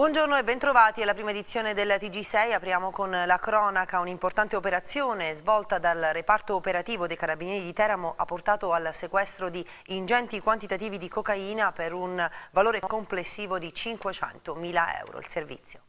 Buongiorno e bentrovati alla prima edizione del TG6. Apriamo con la cronaca. Un'importante operazione svolta dal reparto operativo dei Carabinieri di Teramo ha portato al sequestro di ingenti quantitativi di cocaina per un valore complessivo di 500.000 euro. Il servizio.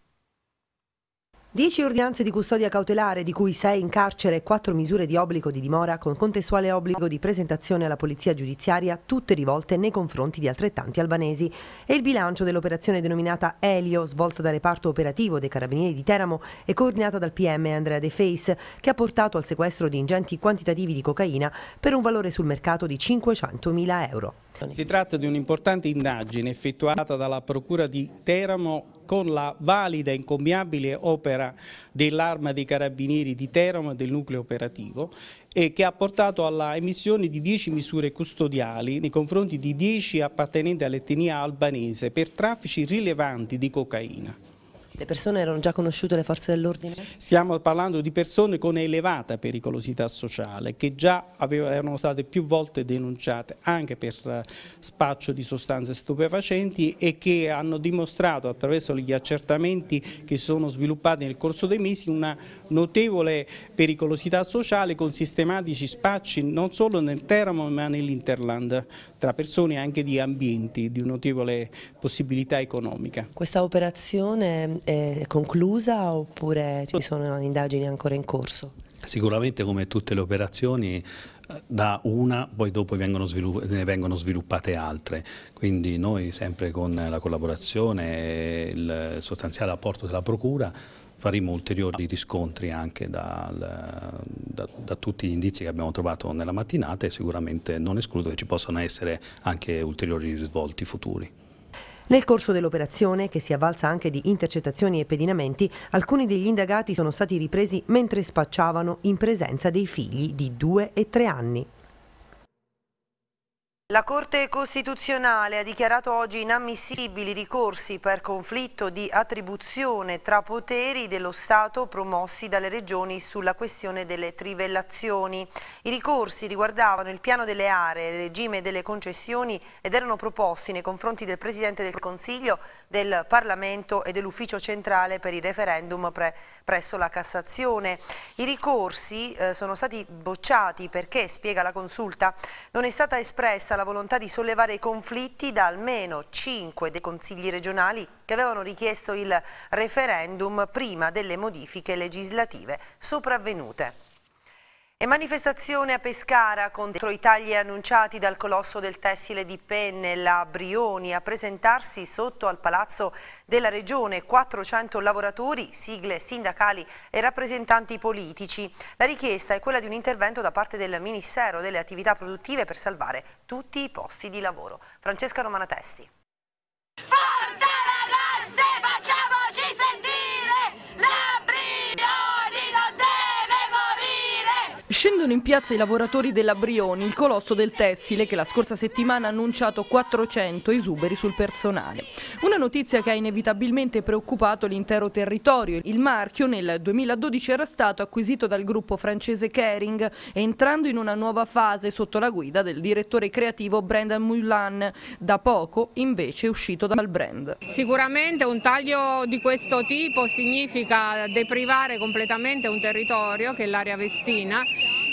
10 ordinanze di custodia cautelare, di cui 6 in carcere e 4 misure di obbligo di dimora con contestuale obbligo di presentazione alla polizia giudiziaria, tutte rivolte nei confronti di altrettanti albanesi. E il bilancio dell'operazione denominata Elio, svolta dal reparto operativo dei carabinieri di Teramo e coordinata dal PM Andrea De Feis, che ha portato al sequestro di ingenti quantitativi di cocaina per un valore sul mercato di 500.000 euro. Si tratta di un'importante indagine effettuata dalla Procura di Teramo con la valida e incombiabile opera dell'arma dei carabinieri di Teramo e del nucleo operativo e che ha portato alla emissione di 10 misure custodiali nei confronti di 10 appartenenti all'etnia albanese per traffici rilevanti di cocaina. Le persone erano già conosciute le forze dell'ordine? Stiamo parlando di persone con elevata pericolosità sociale che già avevano, erano state più volte denunciate anche per eh, spaccio di sostanze stupefacenti e che hanno dimostrato attraverso gli accertamenti che sono sviluppati nel corso dei mesi una notevole pericolosità sociale con sistematici spacci non solo nel Teramo ma nell'Interland tra persone anche di ambienti di notevole possibilità economica. Questa operazione è è conclusa oppure ci sono indagini ancora in corso? Sicuramente come tutte le operazioni eh, da una poi dopo vengono ne vengono sviluppate altre, quindi noi sempre con la collaborazione e il sostanziale apporto della Procura faremo ulteriori riscontri anche dal, da, da, tutti gli indizi che abbiamo trovato nella mattinata e sicuramente non escludo che ci possano essere anche ulteriori risvolti futuri. Nel corso dell'operazione, che si avvalsa anche di intercettazioni e pedinamenti, alcuni degli indagati sono stati ripresi mentre spacciavano in presenza dei figli di 2 e 3 anni. La Corte Costituzionale ha dichiarato oggi inammissibili ricorsi per conflitto di attribuzione tra poteri dello Stato promossi dalle regioni sulla questione delle trivellazioni. I ricorsi riguardavano il piano delle aree, il regime delle concessioni ed erano proposti nei confronti del Presidente del Consiglio, del Parlamento e dell'Ufficio Centrale per il referendum pre presso la Cassazione. I ricorsi eh, sono stati bocciati perché, spiega la consulta, non è stata espressa la la volontà di sollevare i conflitti da almeno cinque dei consigli regionali che avevano richiesto il referendum prima delle modifiche legislative sopravvenute. E manifestazione a Pescara contro i tagli annunciati dal colosso del tessile di Penne, la Brioni, a presentarsi sotto al Palazzo della Regione 400 lavoratori, sigle sindacali e rappresentanti politici. La richiesta è quella di un intervento da parte del Ministero delle Attività Produttive per salvare tutti i posti di lavoro. Francesca Romanatesti. Forza! Scendono in piazza i lavoratori della Brioni, il colosso del tessile che la scorsa settimana ha annunciato 400 esuberi sul personale. Una notizia che ha inevitabilmente preoccupato l'intero territorio. Il marchio nel 2012 era stato acquisito dal gruppo francese Kering, entrando in una nuova fase sotto la guida del direttore creativo Brendan Mulan, da poco invece uscito dal brand. Sicuramente un taglio di questo tipo significa deprivare completamente un territorio che è l'area vestina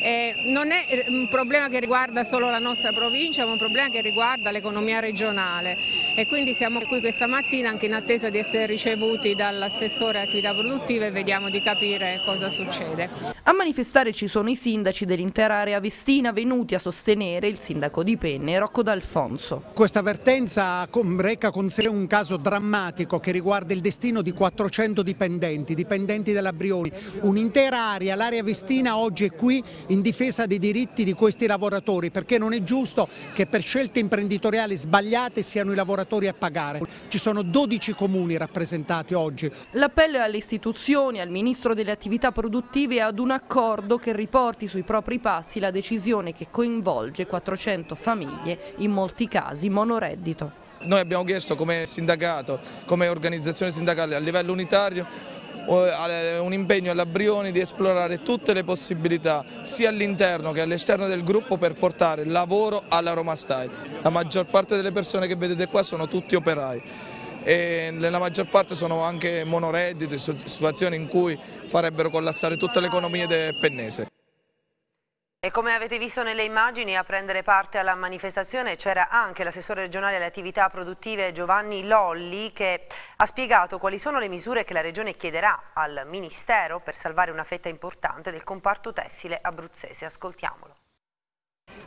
eh, non è eh, un problema che riguarda solo la nostra provincia, ma un problema che riguarda l'economia regionale e quindi siamo qui questa mattina anche in attesa di essere ricevuti dall'assessore attività produttive e vediamo di capire cosa succede. A manifestare ci sono i sindaci dell'intera area vestina venuti a sostenere il sindaco di Penne, Rocco D'Alfonso. Questa avvertenza reca con sé un caso drammatico che riguarda il destino di 400 dipendenti, dipendenti della Brioni, un'intera area, l'area vestina oggi è qui in difesa dei diritti di questi lavoratori perché non è giusto che per scelte imprenditoriali sbagliate siano i lavoratori a pagare. Ci sono 12 comuni rappresentati oggi. L'appello è alle istituzioni, al Ministro delle Attività Produttive e ad un accordo che riporti sui propri passi la decisione che coinvolge 400 famiglie, in molti casi monoreddito. Noi abbiamo chiesto come sindacato, come organizzazione sindacale a livello unitario un impegno alla Brioni di esplorare tutte le possibilità sia all'interno che all'esterno del gruppo per portare lavoro alla Roma Style. La maggior parte delle persone che vedete qua sono tutti operai e nella maggior parte sono anche monoredditi, situazioni in cui farebbero collassare tutte le economie del Pennese. E come avete visto nelle immagini, a prendere parte alla manifestazione c'era anche l'assessore regionale alle attività produttive Giovanni Lolli che ha spiegato quali sono le misure che la regione chiederà al Ministero per salvare una fetta importante del comparto tessile abruzzese. Ascoltiamolo.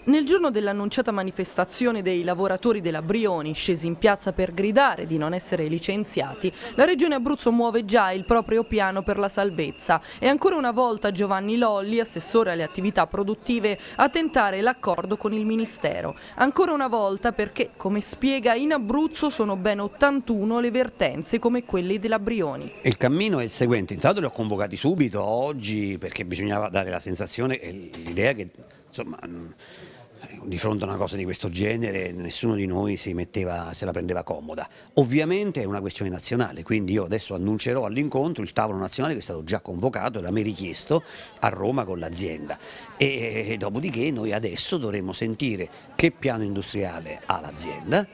Nel giorno dell'annunciata manifestazione dei lavoratori della Brioni, scesi in piazza per gridare di non essere licenziati, la Regione Abruzzo muove già il proprio piano per la salvezza e ancora una volta Giovanni Lolli, assessore alle attività produttive, a tentare l'accordo con il Ministero. Ancora una volta perché, come spiega, in Abruzzo sono ben 81 le vertenze come quelle della Brioni. Il cammino è il seguente, intanto li ho convocati subito, oggi, perché bisognava dare la sensazione e l'idea che insomma, eh, di fronte a una cosa di questo genere nessuno di noi si metteva, se la prendeva comoda. Ovviamente è una questione nazionale, quindi io adesso annuncerò all'incontro il tavolo nazionale che è stato già convocato e da me richiesto a Roma con l'azienda. E dopodiché noi adesso dovremo sentire che piano industriale ha l'azienda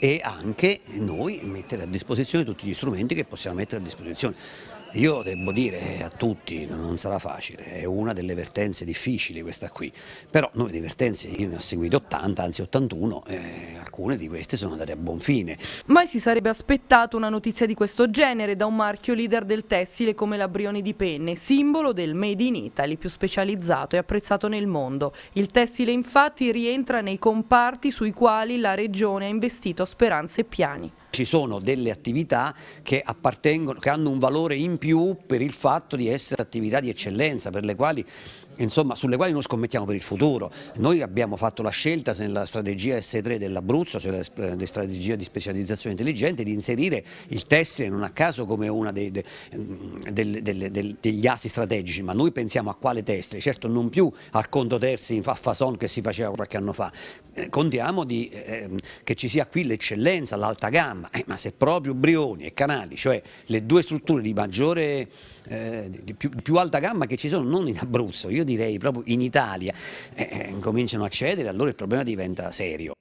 e anche noi mettere a disposizione tutti gli strumenti che possiamo mettere a disposizione. Io devo dire a tutti, non sarà facile, è una delle vertenze difficili questa qui, però noi di vertenze, io ne ho seguite 80, anzi 81, eh, alcune di queste sono andate a buon fine. Mai si sarebbe aspettato una notizia di questo genere da un marchio leader del tessile come la Brioni di Penne, simbolo del Made in Italy più specializzato e apprezzato nel mondo. Il tessile infatti rientra nei comparti sui quali la Regione ha investito speranze e piani. Ci sono delle attività che, che hanno un valore in più per il fatto di essere attività di eccellenza, per le quali insomma, sulle quali noi scommettiamo per il futuro. Noi abbiamo fatto la scelta nella strategia S3 dell'Abruzzo, cioè la eh, strategia di specializzazione intelligente, di inserire il tessile non a caso come uno dei, de, mm, del, del, del, degli assi strategici, ma noi pensiamo a quale tessile, certo non più al conto terzi in Faffason che si faceva qualche anno fa, eh, contiamo di, eh, che ci sia qui l'eccellenza, l'alta gamma, eh, ma se proprio Brioni e Canali, cioè le due strutture di maggiore eh, di, più, di, più, alta gamma che ci sono, non in Abruzzo, io direi proprio in Italia, eh, eh cominciano a cedere, allora il problema diventa serio.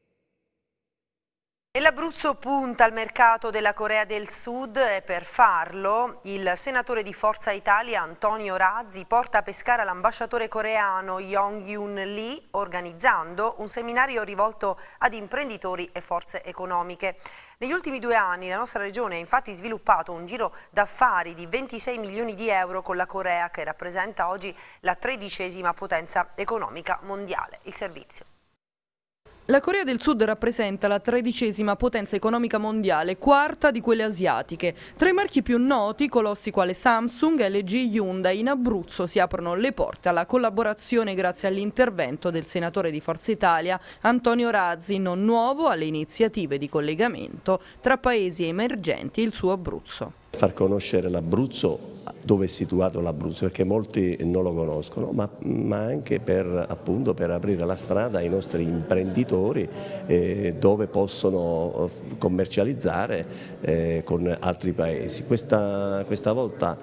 E l'Abruzzo punta al mercato della Corea del Sud e per farlo il senatore di Forza Italia Antonio Razzi porta a pescare l'ambasciatore coreano Yong-Yun Lee organizzando un seminario rivolto ad imprenditori e forze economiche. Negli ultimi due anni la nostra regione ha infatti sviluppato un giro d'affari di 26 milioni di euro con la Corea che rappresenta oggi la tredicesima potenza economica mondiale. Il servizio. La Corea del Sud rappresenta la tredicesima potenza economica mondiale, quarta di quelle asiatiche. Tra i marchi più noti, colossi quali Samsung, LG, Hyundai, in Abruzzo si aprono le porte alla collaborazione grazie all'intervento del senatore di Forza Italia, Antonio Razzi, non nuovo alle iniziative di collegamento tra paesi emergenti e il suo Abruzzo. Far conoscere l'Abruzzo dove è situato l'Abruzzo, perché molti non lo conoscono, ma, ma anche per, appunto, per, aprire la strada ai nostri imprenditori eh, dove possono eh, commercializzare eh, con altri paesi. Questa, questa volta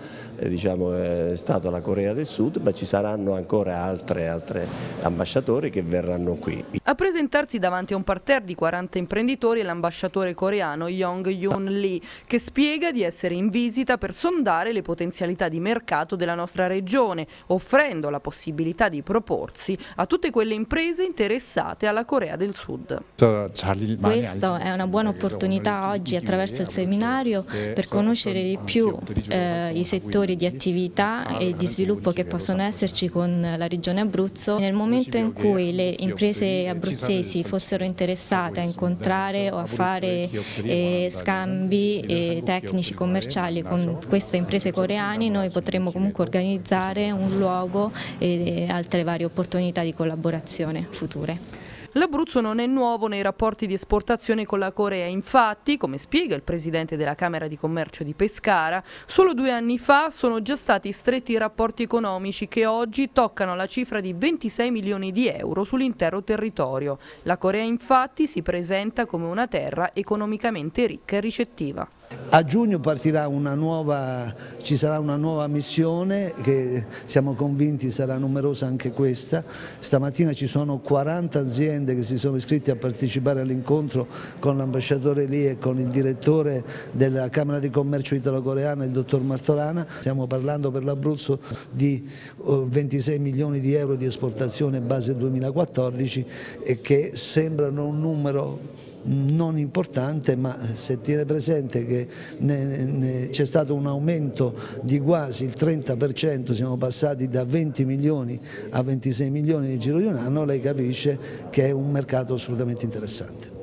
diciamo, è stata la Corea del Sud, ma ci saranno ancora altre, altre ambasciatori che verranno qui. A presentarsi davanti a un parterre di 40 imprenditori è l'ambasciatore coreano Yong Yoon Lee, che spiega di essere in visita per sondare le potenzialità di mercato della nostra regione, offrendo la possibilità di proporsi a tutte quelle imprese interessate alla Corea del Sud. Questa è una buona opportunità oggi attraverso il seminario per conoscere di più eh, i settori settori di attività ah, e di sviluppo che possono esserci con la regione Abruzzo. Nel momento in cui le imprese abruzzesi fossero interessate a incontrare o a fare eh, scambi eh, tecnici eh, commerciali con queste imprese coreane, noi potremmo comunque organizzare un luogo e altre varie opportunità di collaborazione future. L'Abruzzo non è nuovo nei rapporti di esportazione con la Corea, infatti, come spiega il presidente della Camera di Commercio di Pescara, solo due anni fa sono già stati stretti i rapporti economici che oggi toccano la cifra di 26 milioni di euro sull'intero territorio. La Corea infatti si presenta come una terra economicamente ricca e ricettiva. A giugno partirà una nuova, ci sarà una nuova missione che siamo convinti sarà numerosa anche questa. Stamattina ci sono 40 aziende che si sono iscritte a partecipare all'incontro con l'ambasciatore lì e con il direttore della Camera di Commercio italo-coreana, il dottor Martorana. Stiamo parlando per l'Abruzzo di 26 milioni di euro di esportazione base 2014 e che sembrano un numero non importante ma se tiene presente che c'è stato un aumento di quasi il 30%, siamo passati da 20 milioni a 26 milioni nel giro di un anno, lei capisce che è un mercato assolutamente interessante.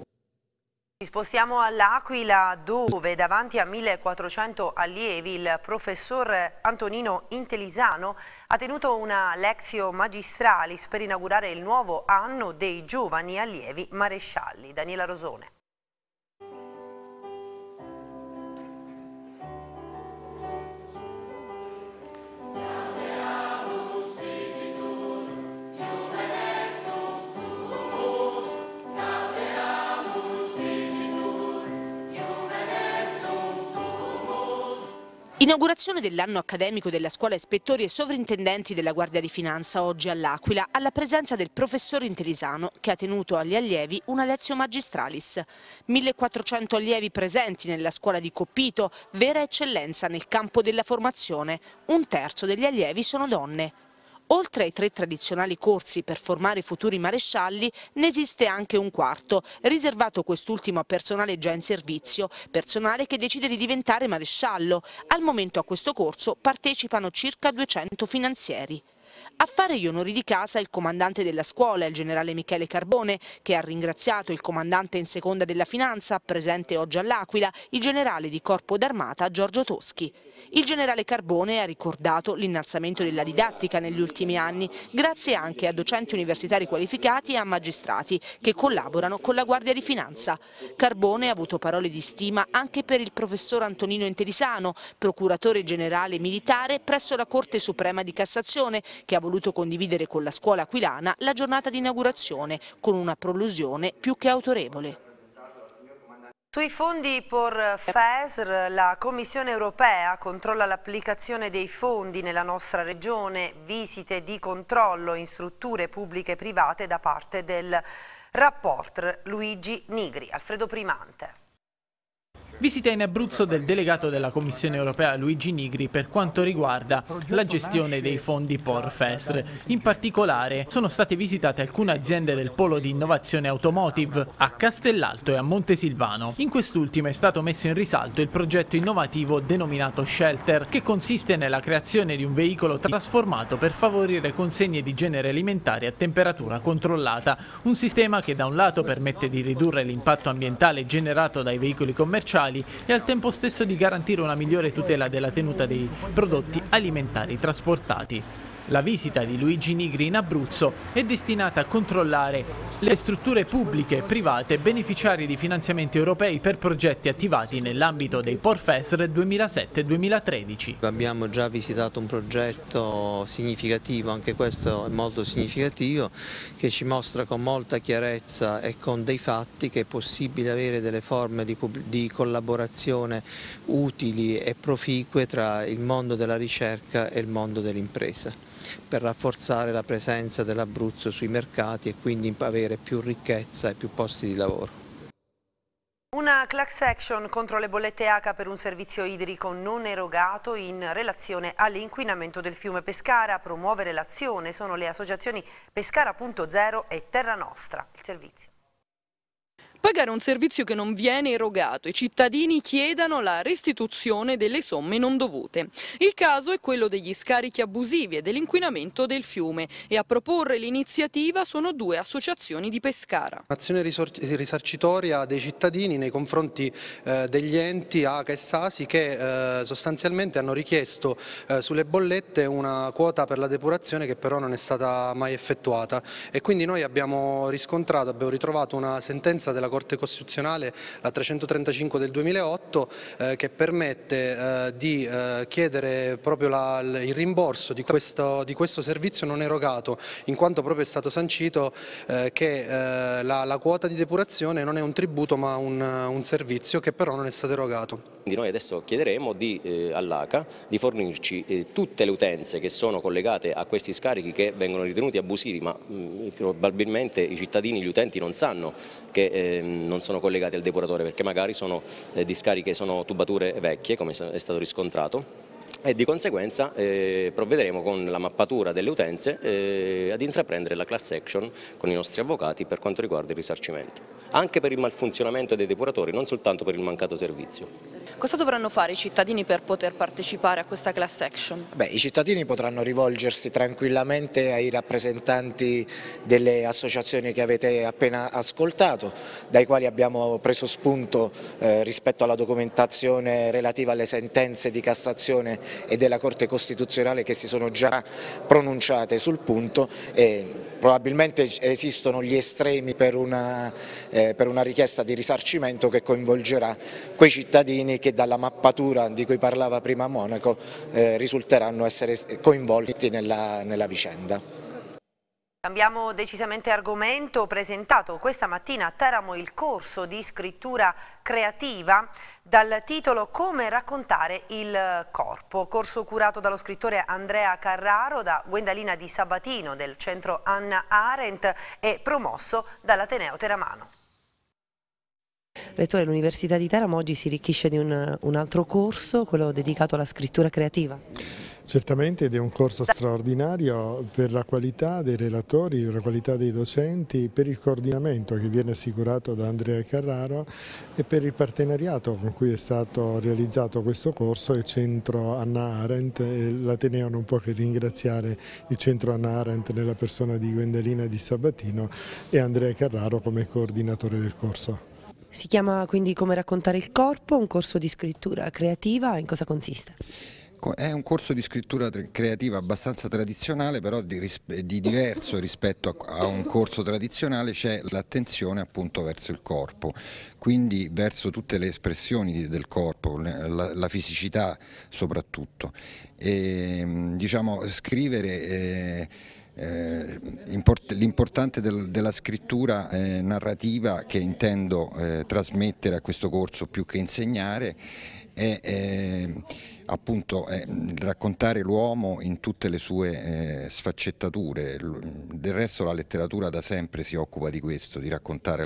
Ci spostiamo all'Aquila dove davanti a 1400 allievi il professor Antonino Intelisano ha tenuto una lexio magistralis per inaugurare il nuovo anno dei giovani allievi marescialli. Daniela Rosone. Inaugurazione dell'anno accademico della Scuola Ispettori e Sovrintendenti della Guardia di Finanza oggi all'Aquila, alla presenza del professor Interisano che ha tenuto agli allievi una lezione magistralis. 1400 allievi presenti nella scuola di Coppito, vera eccellenza nel campo della formazione. Un terzo degli allievi sono donne. Oltre ai tre tradizionali corsi per formare futuri marescialli, ne esiste anche un quarto, riservato quest'ultimo a personale già in servizio, personale che decide di diventare maresciallo. Al momento a questo corso partecipano circa 200 finanzieri. A fare gli onori di casa il comandante della scuola, il generale Michele Carbone, che ha ringraziato il comandante in seconda della finanza, presente oggi all'Aquila, il generale di corpo d'armata Giorgio Toschi. Il generale Carbone ha ricordato l'innalzamento della didattica negli ultimi anni, grazie anche a docenti universitari qualificati e a magistrati che collaborano con la Guardia di Finanza. Carbone ha avuto parole di stima anche per il professor Antonino Interisano, procuratore generale militare presso la Corte Suprema di Cassazione, che che ha voluto condividere con la scuola aquilana la giornata di inaugurazione, con una prolusione più che autorevole. Sui fondi per FESR, la Commissione europea controlla l'applicazione dei fondi nella nostra regione, visite di controllo in strutture pubbliche e private da parte del rapporter Luigi Nigri. Alfredo Primante. Visita in Abruzzo del delegato della Commissione europea Luigi Nigri per quanto riguarda la gestione dei fondi PORFESR. In particolare sono state visitate alcune aziende del polo di innovazione automotive a Castellalto e a Montesilvano. In quest'ultima è stato messo in risalto il progetto innovativo denominato Shelter che consiste nella creazione di un veicolo trasformato per favorire consegne di genere alimentare a temperatura controllata, un sistema che da un lato permette di ridurre l'impatto ambientale generato dai veicoli commerciali ambientali e al tempo stesso di garantire una migliore tutela della tenuta dei prodotti alimentari trasportati. La visita di Luigi Nigri in Abruzzo è destinata a controllare le strutture pubbliche e private beneficiari di finanziamenti europei per progetti attivati nell'ambito dei Porfesr 2007-2013. Abbiamo già visitato un progetto significativo, anche questo è molto significativo, che ci mostra con molta chiarezza e con dei fatti che è possibile avere delle forme di, di collaborazione utili e proficue tra il mondo della ricerca e il mondo dell'impresa per rafforzare la presenza dell'Abruzzo sui mercati e quindi avere più ricchezza e più posti di lavoro. Una clax action contro le bollette H per un servizio idrico non erogato in relazione all'inquinamento del fiume Pescara. A promuovere l'azione sono le associazioni Pescara.0 e Terra Nostra. Il servizio pagare un servizio che non viene erogato. I cittadini chiedano la restituzione delle somme non dovute. Il caso è quello degli scarichi abusivi e dell'inquinamento del fiume e a proporre l'iniziativa sono due associazioni di Pescara. Un'azione risarcitoria dei cittadini nei confronti eh, degli enti ACA e SASI che eh, sostanzialmente hanno richiesto eh, sulle bollette una quota per la depurazione che però non è stata mai effettuata e quindi noi abbiamo riscontrato, abbiamo ritrovato una sentenza della Corte Costituzionale, la 335 del 2008, eh, che permette eh, di eh, chiedere proprio la, il rimborso di questo, di questo, servizio non erogato, in quanto proprio è stato sancito eh, che eh, la, la, quota di depurazione non è un tributo ma un, un servizio che però non è stato erogato. Quindi noi adesso chiederemo di, eh, all'ACA di fornirci eh, tutte le utenze che sono collegate a questi scarichi che vengono ritenuti abusivi, ma mh, mm, probabilmente i cittadini, gli utenti non sanno che eh, non sono collegati al depuratore perché magari sono eh, discariche, sono tubature vecchie come è stato riscontrato e di conseguenza eh, provvederemo con la mappatura delle utenze eh, ad intraprendere la class action con i nostri avvocati per quanto riguarda il risarcimento, anche per il malfunzionamento dei depuratori, non soltanto per il mancato servizio. Cosa dovranno fare i cittadini per poter partecipare a questa class action? Beh, I cittadini potranno rivolgersi tranquillamente ai rappresentanti delle associazioni che avete appena ascoltato, dai quali abbiamo preso spunto eh, rispetto alla documentazione relativa alle sentenze di Cassazione e della Corte Costituzionale che si sono già pronunciate sul punto. probabilmente esistono gli estremi per una, eh, per una richiesta di risarcimento che coinvolgerà quei cittadini che dalla mappatura di cui parlava prima Monaco eh, risulteranno essere coinvolti nella, nella vicenda. Cambiamo decisamente argomento presentato questa mattina a Teramo il corso di scrittura creativa dal titolo Come raccontare il corpo, corso curato dallo scrittore Andrea Carraro, da Gwendalina Di Sabatino del centro Anna Arendt e promosso dall'Ateneo Teramano. Rettore, l'Università di Teramo oggi si arricchisce di un, un altro corso, quello dedicato alla scrittura creativa. Certamente ed è un corso straordinario per la qualità dei relatori, per la qualità dei docenti, per il coordinamento che viene assicurato da Andrea Carraro e per il partenariato con cui è stato realizzato questo corso il centro Anna Arendt l'Ateneo non può che ringraziare il centro Anna Arendt nella persona di Gwendalina Di Sabatino e Andrea Carraro come coordinatore del corso. Si chiama quindi Come raccontare il corpo, un corso di scrittura creativa, in cosa consiste? Ecco, è un corso di scrittura creativa abbastanza tradizionale, però di, eh, di diverso rispetto a, a, un corso tradizionale c'è l'attenzione appunto verso il corpo, quindi verso tutte le espressioni del corpo, la, la fisicità soprattutto. E, ehm, diciamo, scrivere... Eh, eh l'importante della scrittura eh, narrativa che intendo trasmettere a questo corso più che insegnare è, è appunto è raccontare l'uomo in tutte le sue eh, sfaccettature, del resto la letteratura da sempre si occupa di questo, di raccontare,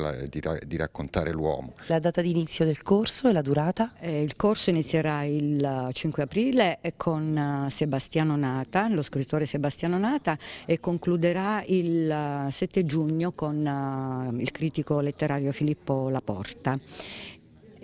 l'uomo. La, la data di inizio del corso e la durata? Eh, il corso inizierà il 5 eh, aprile eh, con eh, Sebastiano Nata, lo scrittore Sebastiano Nata e concluderà il 7 giugno con uh, il critico letterario Filippo Laporta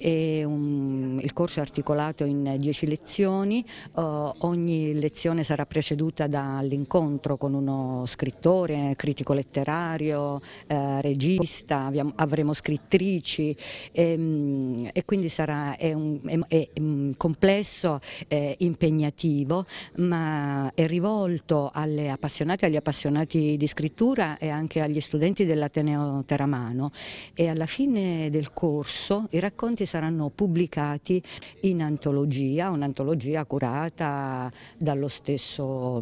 un, il corso è articolato in dieci lezioni, eh, ogni lezione sarà preceduta dall'incontro con uno scrittore, critico letterario, eh, regista, abbiamo, avremo scrittrici ehm, e quindi sarà, è, un, è, è un mm, complesso, eh, impegnativo, ma è rivolto alle appassionate, agli appassionati di scrittura e anche agli studenti dell'Ateneo Teramano e alla fine del corso i racconti che saranno pubblicati in antologia, un'antologia curata dallo stesso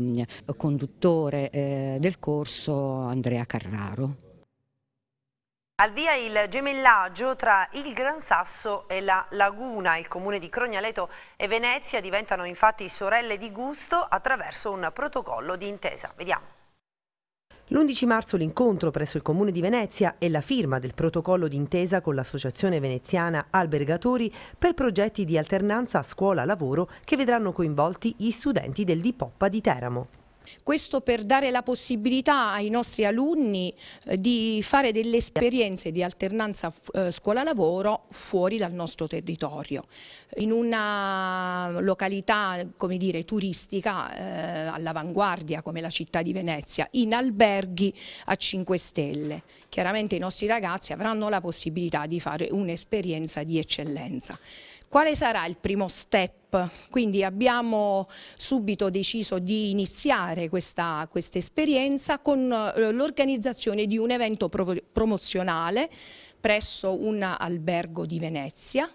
conduttore eh, del corso Andrea Carraro. Al via il gemellaggio tra il Gran Sasso e la Laguna. Il comune di Crognaleto e Venezia diventano infatti sorelle di gusto attraverso un protocollo di intesa. Vediamo. L'11 marzo l'incontro presso il Comune di Venezia e la firma del protocollo d'intesa con l'Associazione Veneziana Albergatori per progetti di alternanza scuola-lavoro che vedranno coinvolti gli studenti del Dipoppa di Teramo. Questo per dare la possibilità ai nostri alunni eh, di fare delle esperienze di alternanza eh, scuola-lavoro fuori dal nostro territorio. In una località come dire, turistica eh, all'avanguardia come la città di Venezia, in alberghi a 5 stelle. Chiaramente i nostri ragazzi avranno la possibilità di fare un'esperienza di eccellenza. Quale sarà il primo step? Quindi abbiamo subito deciso di iniziare questa, questa esperienza con eh, l'organizzazione di un evento pro promozionale presso un albergo di Venezia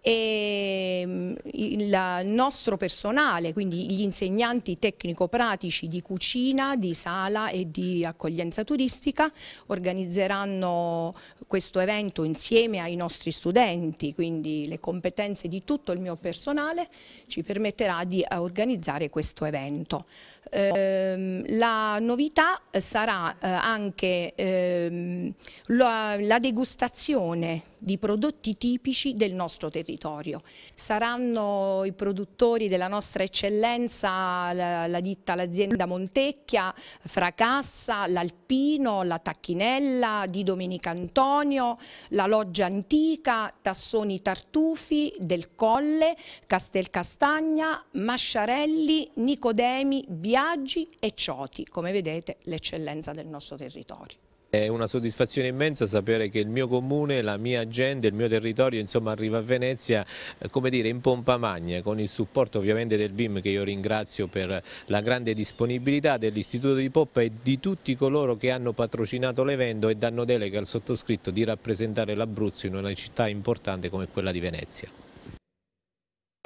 e ehm, il nostro personale, quindi gli insegnanti tecnico-pratici di cucina, di sala e di accoglienza turistica organizzeranno questo evento insieme ai nostri studenti, quindi le competenze di tutto il mio personale ci permetterà di eh, organizzare questo evento. Ehm, la novità sarà eh, anche ehm, la degustazione di prodotti tipici del nostro territorio. Saranno i produttori della nostra eccellenza la, ditta, l'azienda Montecchia, Fracassa, l'Alpino, la Tacchinella di Domenica Antonio, la Loggia Antica, Tassoni Tartufi, Del Colle, Castelcastagna, Masciarelli, Nicodemi, Biaggi e Cioti, come vedete l'eccellenza del nostro territorio. È una soddisfazione immensa sapere che il mio comune, la mia gente, il mio territorio insomma, arriva a Venezia eh, come dire, in pompa magna con il supporto ovviamente del BIM che io ringrazio per la grande disponibilità dell'Istituto di Poppa e di tutti coloro che hanno patrocinato l'evento e danno delega al sottoscritto di rappresentare l'Abruzzo in una città importante come quella di Venezia.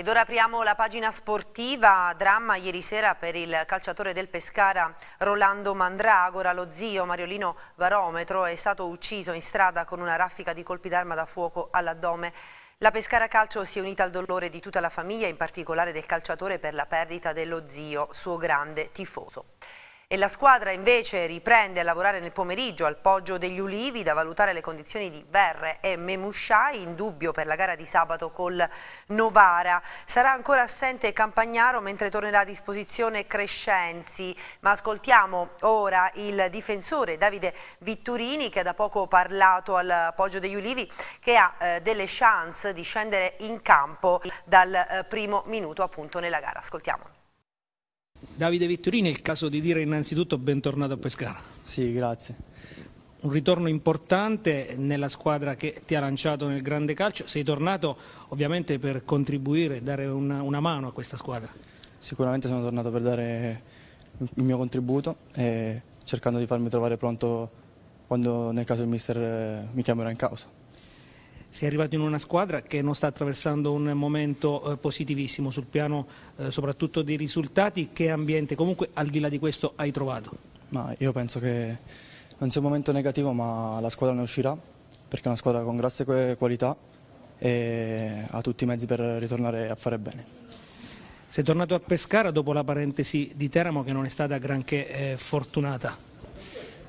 Ed ora apriamo la pagina sportiva, dramma ieri sera per il calciatore del Pescara Rolando Mandragora, lo zio Mariolino Barometro è stato ucciso in strada con una raffica di colpi d'arma da fuoco all'addome. La Pescara Calcio si è unita al dolore di tutta la famiglia, in particolare del calciatore per la perdita dello zio, suo grande tifoso e la squadra invece riprende a lavorare nel pomeriggio al Poggio degli Ulivi da valutare le condizioni di Verre e Memusciai in dubbio per la gara di sabato col Novara. Sarà ancora assente Campagnaro mentre tornerà a disposizione Crescenzi, ma ascoltiamo ora il difensore Davide Vitturini che ha da poco parlato al Poggio degli Ulivi che ha eh, delle chance di scendere in campo dal eh, primo minuto appunto nella gara. Ascoltiamo. Davide Vittorini, è il caso di dire innanzitutto bentornato a Pescara. Sì, grazie. Un ritorno importante nella squadra che ti ha lanciato nel grande calcio. Sei tornato ovviamente per contribuire, dare una, una mano a questa squadra. Sicuramente sono tornato per dare il mio contributo e cercando di farmi trovare pronto quando nel caso il mister eh, mi chiamerà in causa. Sei arrivato in una squadra che non sta attraversando un momento eh, positivissimo sul piano eh, soprattutto dei risultati. Che ambiente comunque al di là di questo hai trovato? Ma io penso che non sia un momento negativo ma la squadra ne uscirà perché è una squadra con grosse qualità e ha tutti i mezzi per ritornare a fare bene. Sei tornato a Pescara dopo la parentesi di Teramo che non è stata granché eh, fortunata.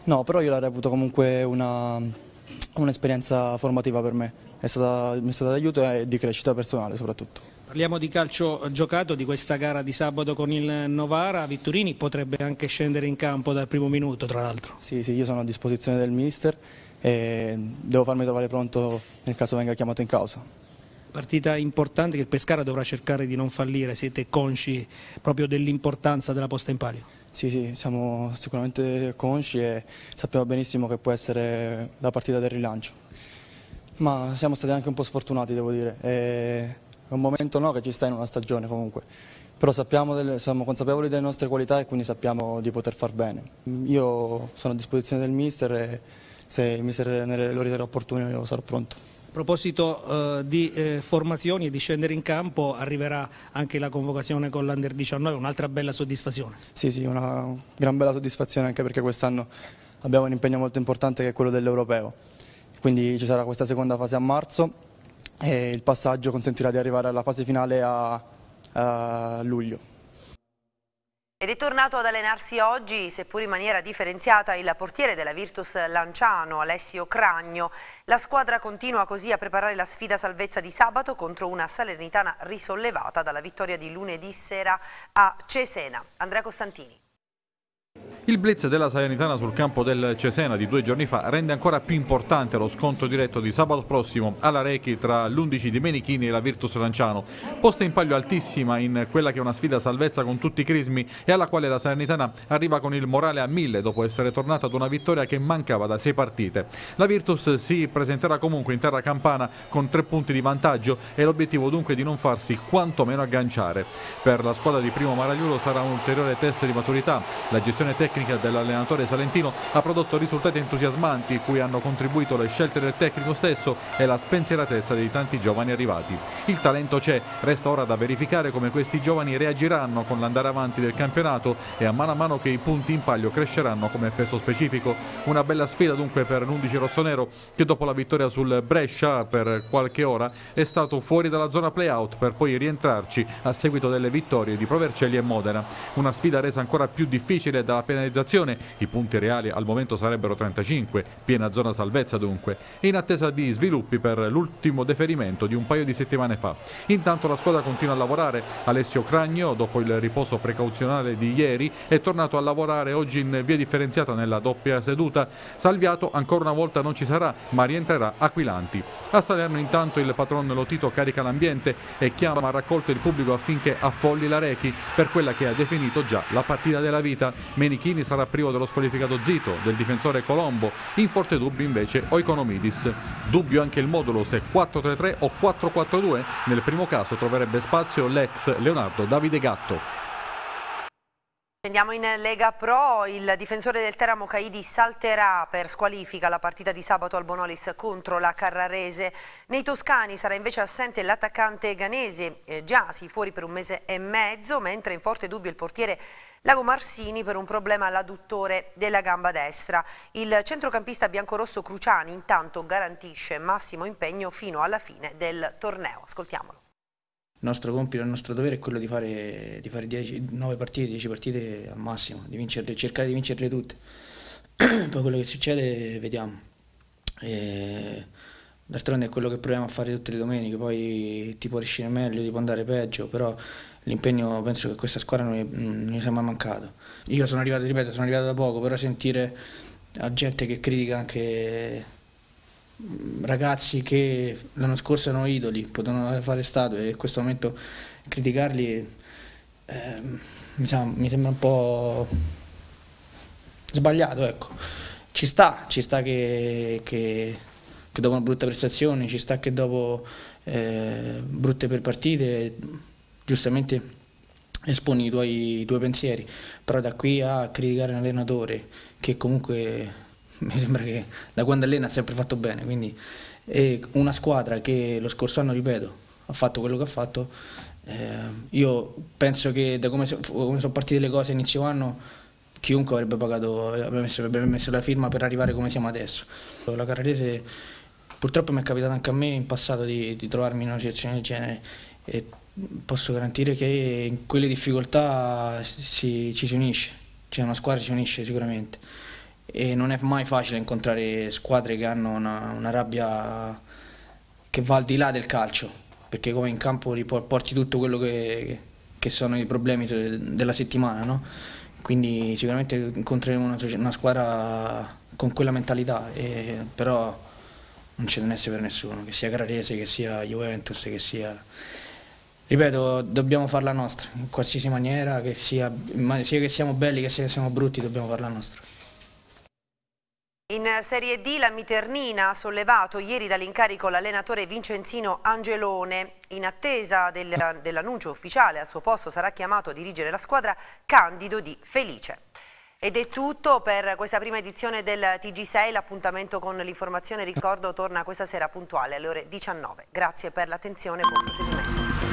No, però io la reputo comunque una un'esperienza formativa per me, è stata, mi è stata d'aiuto e di crescita personale soprattutto. Parliamo di calcio giocato, di questa gara di sabato con il Novara, Vitturini potrebbe anche scendere in campo dal primo minuto tra l'altro. Sì, sì, io sono a disposizione del mister e devo farmi trovare pronto nel caso venga chiamato in causa partita importante che il Pescara dovrà cercare di non fallire, siete consci proprio dell'importanza della posta in palio? Sì, sì, siamo sicuramente consci e sappiamo benissimo che può essere la partita del rilancio. Ma siamo stati anche un po' sfortunati, devo dire. è un momento no, che ci sta in una stagione comunque. Però delle, siamo consapevoli delle nostre qualità e quindi sappiamo di poter far bene. Io sono a disposizione del mister e se il mister lo riterrà opportuno io sarò pronto. A proposito eh, di eh, formazioni e di scendere in campo, arriverà anche la convocazione con l'Under 19, un'altra bella soddisfazione. Sì, sì, una gran bella soddisfazione anche perché quest'anno abbiamo un impegno molto importante che è quello dell'Europeo. Quindi ci sarà questa seconda fase a marzo e il passaggio consentirà di arrivare alla fase finale a, a luglio. Ed è tornato ad allenarsi oggi, seppur in maniera differenziata, il portiere della Virtus Lanciano, Alessio Cragno. La squadra continua così a preparare la sfida salvezza di sabato contro una Salernitana risollevata dalla vittoria di lunedì sera a Cesena. Andrea Costantini. Il blitz della Salernitana sul campo del Cesena di due giorni fa rende ancora più importante lo scontro diretto di sabato prossimo alla Rechi tra l'11 di Menichini e la Virtus Lanciano. Posta in palio altissima in quella che è una sfida salvezza con tutti i crismi e alla quale la Salernitana arriva con il morale a mille dopo essere tornata ad una vittoria che mancava da sei partite. La Virtus si presenterà comunque in terra campana con tre punti di vantaggio e l'obiettivo dunque di non farsi quantomeno agganciare. Per la squadra di Primo Maragliulo sarà un ulteriore test di maturità. La gestione tecnica tecnica dell'allenatore salentino ha prodotto risultati entusiasmanti cui hanno contribuito le scelte del tecnico stesso e la spensieratezza dei tanti giovani arrivati. Il talento c'è, resta ora da verificare come questi giovani reagiranno con l'andare avanti del campionato e a mano a mano che i punti in palio cresceranno come peso specifico. Una bella sfida dunque per l'11 rossonero che dopo la vittoria sul Brescia per qualche ora è stato fuori dalla zona playout per poi rientrarci a seguito delle vittorie di Provercelli e Modena. Una sfida resa ancora più difficile dalla penalizzazione penalizzazione. I punti reali al momento sarebbero 35, piena zona salvezza dunque, in attesa di sviluppi per l'ultimo deferimento di un paio di settimane fa. Intanto la squadra continua a lavorare. Alessio Cragno, dopo il riposo precauzionale di ieri, è tornato a lavorare oggi in via differenziata nella doppia seduta. Salviato ancora una volta non ci sarà, ma rientrerà Aquilanti. A Salerno intanto il patron Lotito carica l'ambiente e chiama a raccolto il pubblico affinché affolli la Rechi per quella che ha definito già la partita della vita. Menichini Mancini sarà privo dello squalificato Zito, del difensore Colombo, in forte dubbio invece Oikonomidis. Dubbio anche il modulo se 4-3-3 o 4-4-2, nel primo caso troverebbe spazio l'ex Leonardo Davide Gatto. Andiamo in Lega Pro, il difensore del Teramo Caidi salterà per squalifica la partita di sabato al Bonolis contro la Carrarese. Nei toscani sarà invece assente l'attaccante ganese, eh, Giasi, fuori per un mese e mezzo, mentre in forte dubbio il portiere Lago Marsini per un problema all'adduttore della gamba destra. Il centrocampista biancorosso Cruciani intanto garantisce massimo impegno fino alla fine del torneo. Ascoltiamolo. Il nostro compito, il nostro dovere è quello di fare, di fare 10, 9 partite, 10 partite al massimo, di vincerle, cercare di vincerle tutte. Poi quello che succede vediamo. D'altronde è quello che proviamo a fare tutte le domeniche, poi ti può riuscire meglio, ti può andare peggio, però l'impegno penso che questa squadra non gli, sia mai mancato. Io sono arrivato, ripeto, sono arrivato da poco, però sentire a gente che critica anche mm, ragazzi che l'anno scorso erano idoli, potevano fare statue e in questo momento criticarli eh, mi, sa, mi, sembra un po' sbagliato, ecco. Ci sta, ci sta che, che, che dopo una brutta prestazione, ci sta che dopo eh, brutte per partite giustamente esponi i tuoi, i tuoi pensieri, però da qui a criticare un allenatore che comunque mi sembra che da quando allena ha sempre fatto bene, quindi è una squadra che lo scorso anno, ripeto, ha fatto quello che ha fatto, eh, io penso che da come, come sono partite le cose inizio anno chiunque avrebbe pagato, avrebbe messo, avrebbe messo, la firma per arrivare come siamo adesso. La Carrarese purtroppo mi è capitato anche a me in passato di, di trovarmi in una situazione del genere e posso garantire che in quelle difficoltà si, ci si unisce, cioè una squadra si unisce sicuramente e non è mai facile incontrare squadre che hanno una, una rabbia che va al di là del calcio, perché come in campo porti tutto quello che, che sono i problemi della settimana, no? quindi sicuramente incontreremo una, una, squadra con quella mentalità, e, però non c'è da essere per nessuno, che sia Carrarese, che sia Juventus, che sia Ripeto, dobbiamo fare la nostra, in qualsiasi maniera, che sia, sia che siamo belli che sia che siamo brutti, dobbiamo fare la nostra. In Serie D la Miternina ha sollevato ieri dall'incarico l'allenatore Vincenzino Angelone. In attesa del, dell'annuncio ufficiale al suo posto sarà chiamato a dirigere la squadra Candido di Felice. Ed è tutto per questa prima edizione del TG6, l'appuntamento con l'informazione ricordo torna questa sera puntuale alle ore 19. Grazie per l'attenzione e buon proseguimento.